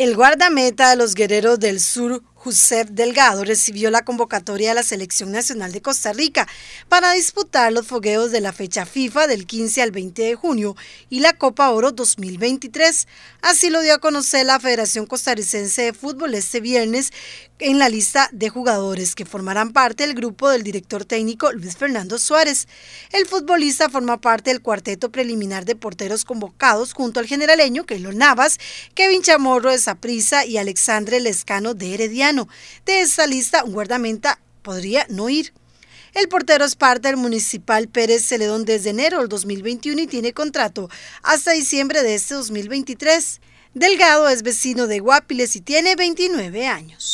El guardameta de los guerreros del sur, Josep Delgado recibió la convocatoria de la Selección Nacional de Costa Rica para disputar los fogueos de la fecha FIFA del 15 al 20 de junio y la Copa Oro 2023. Así lo dio a conocer la Federación Costarricense de Fútbol este viernes en la lista de jugadores que formarán parte del grupo del director técnico Luis Fernando Suárez. El futbolista forma parte del cuarteto preliminar de porteros convocados junto al generaleño Keylor Navas, Kevin Chamorro de Saprisa y Alexandre Lescano de Herediano. De esta lista, un guardamenta podría no ir. El portero es parte del Municipal Pérez Celedón desde enero del 2021 y tiene contrato hasta diciembre de este 2023. Delgado es vecino de Guapiles y tiene 29 años.